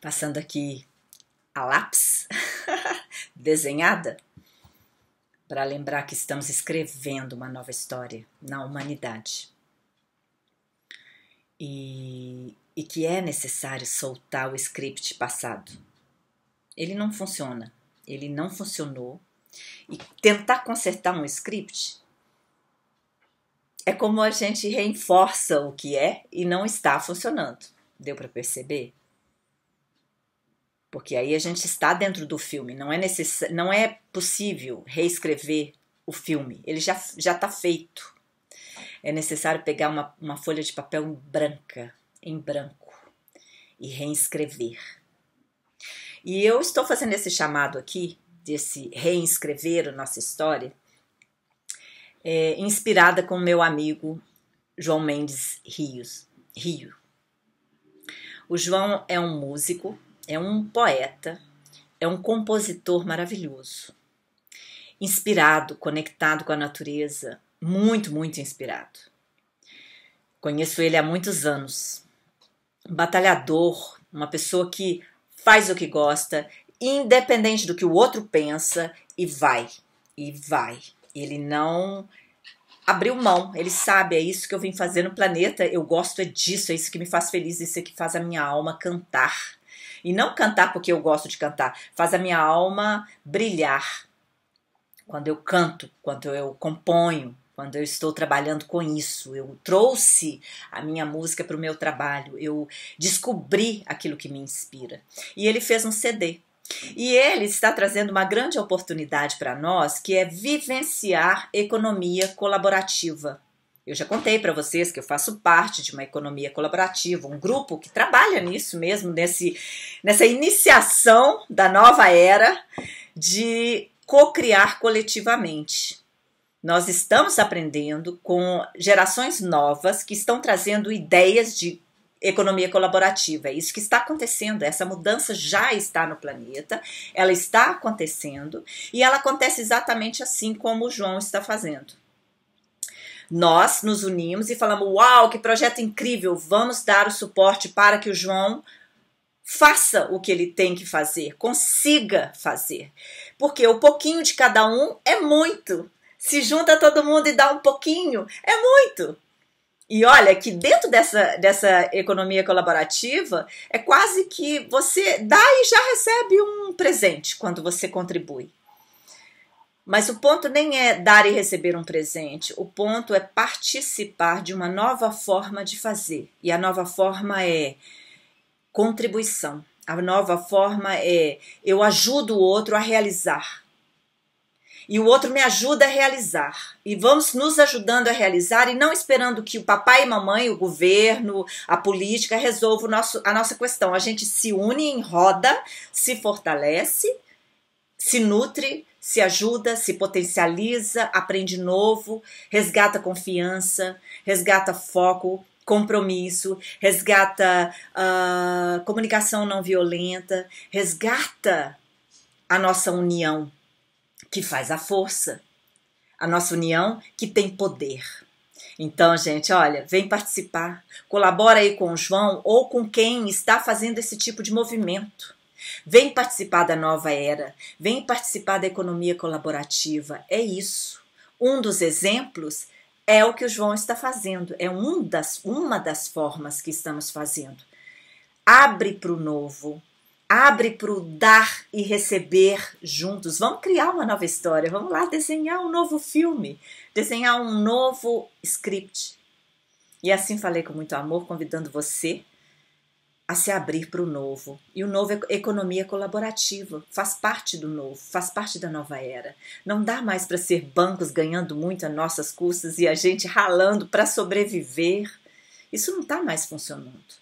passando aqui a lápis desenhada para lembrar que estamos escrevendo uma nova história na humanidade. E, e que é necessário soltar o script passado. Ele não funciona, ele não funcionou. E tentar consertar um script é como a gente reforça o que é e não está funcionando. Deu para perceber? porque aí a gente está dentro do filme, não é, necess... não é possível reescrever o filme, ele já está feito. É necessário pegar uma, uma folha de papel em branca, em branco, e reescrever. E eu estou fazendo esse chamado aqui, desse reescrever a nossa história, é, inspirada com meu amigo João Mendes Rios, Rio. O João é um músico é um poeta, é um compositor maravilhoso. Inspirado, conectado com a natureza, muito, muito inspirado. Conheço ele há muitos anos. Um batalhador, uma pessoa que faz o que gosta, independente do que o outro pensa, e vai, e vai. Ele não abriu mão, ele sabe, é isso que eu vim fazer no planeta, eu gosto é disso, é isso que me faz feliz, isso é que faz a minha alma cantar. E não cantar porque eu gosto de cantar, faz a minha alma brilhar. Quando eu canto, quando eu componho, quando eu estou trabalhando com isso. Eu trouxe a minha música para o meu trabalho, eu descobri aquilo que me inspira. E ele fez um CD. E ele está trazendo uma grande oportunidade para nós, que é vivenciar economia colaborativa. Eu já contei para vocês que eu faço parte de uma economia colaborativa, um grupo que trabalha nisso mesmo, nesse, nessa iniciação da nova era de co-criar coletivamente. Nós estamos aprendendo com gerações novas que estão trazendo ideias de economia colaborativa. É isso que está acontecendo. Essa mudança já está no planeta, ela está acontecendo e ela acontece exatamente assim como o João está fazendo nós nos unimos e falamos: Uau, que projeto incrível! Vamos dar o suporte para que o João faça o que ele tem que fazer, consiga fazer. Porque o pouquinho de cada um é muito. Se junta todo mundo e dá um pouquinho, é muito. E olha que dentro dessa, dessa economia colaborativa, é quase que você dá e já recebe um presente quando você contribui. Mas o ponto nem é dar e receber um presente, o ponto é participar de uma nova forma de fazer. E a nova forma é contribuição. A nova forma é eu ajudo o outro a realizar. E o outro me ajuda a realizar. E vamos nos ajudando a realizar e não esperando que o papai e mamãe, o governo, a política resolva nosso, a nossa questão. A gente se une em roda, se fortalece, se nutre, se ajuda, se potencializa, aprende novo, resgata confiança, resgata foco, compromisso, resgata uh, comunicação não violenta, resgata a nossa união que faz a força, a nossa união que tem poder. Então, gente, olha, vem participar, colabora aí com o João ou com quem está fazendo esse tipo de movimento. Vem participar da nova era, vem participar da economia colaborativa. É isso. Um dos exemplos é o que o João está fazendo, é um das, uma das formas que estamos fazendo. Abre para o novo, abre para o dar e receber juntos. Vamos criar uma nova história, vamos lá desenhar um novo filme, desenhar um novo script. E assim falei com muito amor, convidando você a se abrir para o novo. E o novo é economia colaborativa, faz parte do novo, faz parte da nova era. Não dá mais para ser bancos ganhando muito a nossas custas e a gente ralando para sobreviver. Isso não está mais funcionando.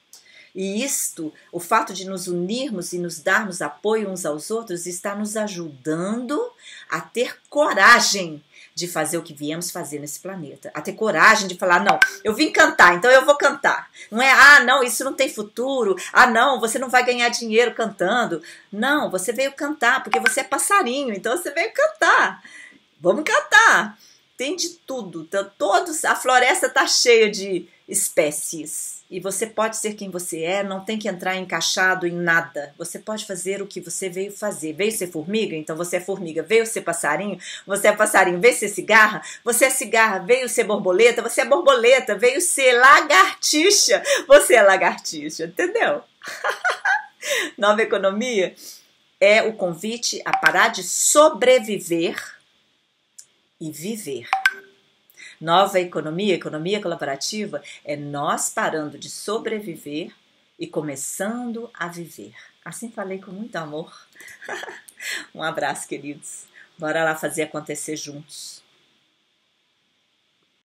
E isto, o fato de nos unirmos e nos darmos apoio uns aos outros, está nos ajudando a ter coragem de fazer o que viemos fazer nesse planeta. A ter coragem de falar, não, eu vim cantar, então eu vou cantar. Não é, ah, não, isso não tem futuro. Ah, não, você não vai ganhar dinheiro cantando. Não, você veio cantar, porque você é passarinho, então você veio cantar. Vamos cantar tem de tudo. Então, todos, a floresta está cheia de espécies. E você pode ser quem você é, não tem que entrar encaixado em nada. Você pode fazer o que você veio fazer. Veio ser formiga? Então você é formiga. Veio ser passarinho? Você é passarinho. Veio ser cigarra? Você é cigarra. Veio ser borboleta? Você é borboleta. Veio ser lagartixa? Você é lagartixa. Entendeu? Nova economia é o convite a parar de sobreviver e viver. Nova economia, economia colaborativa, é nós parando de sobreviver e começando a viver. Assim falei com muito amor. um abraço, queridos. Bora lá fazer acontecer juntos.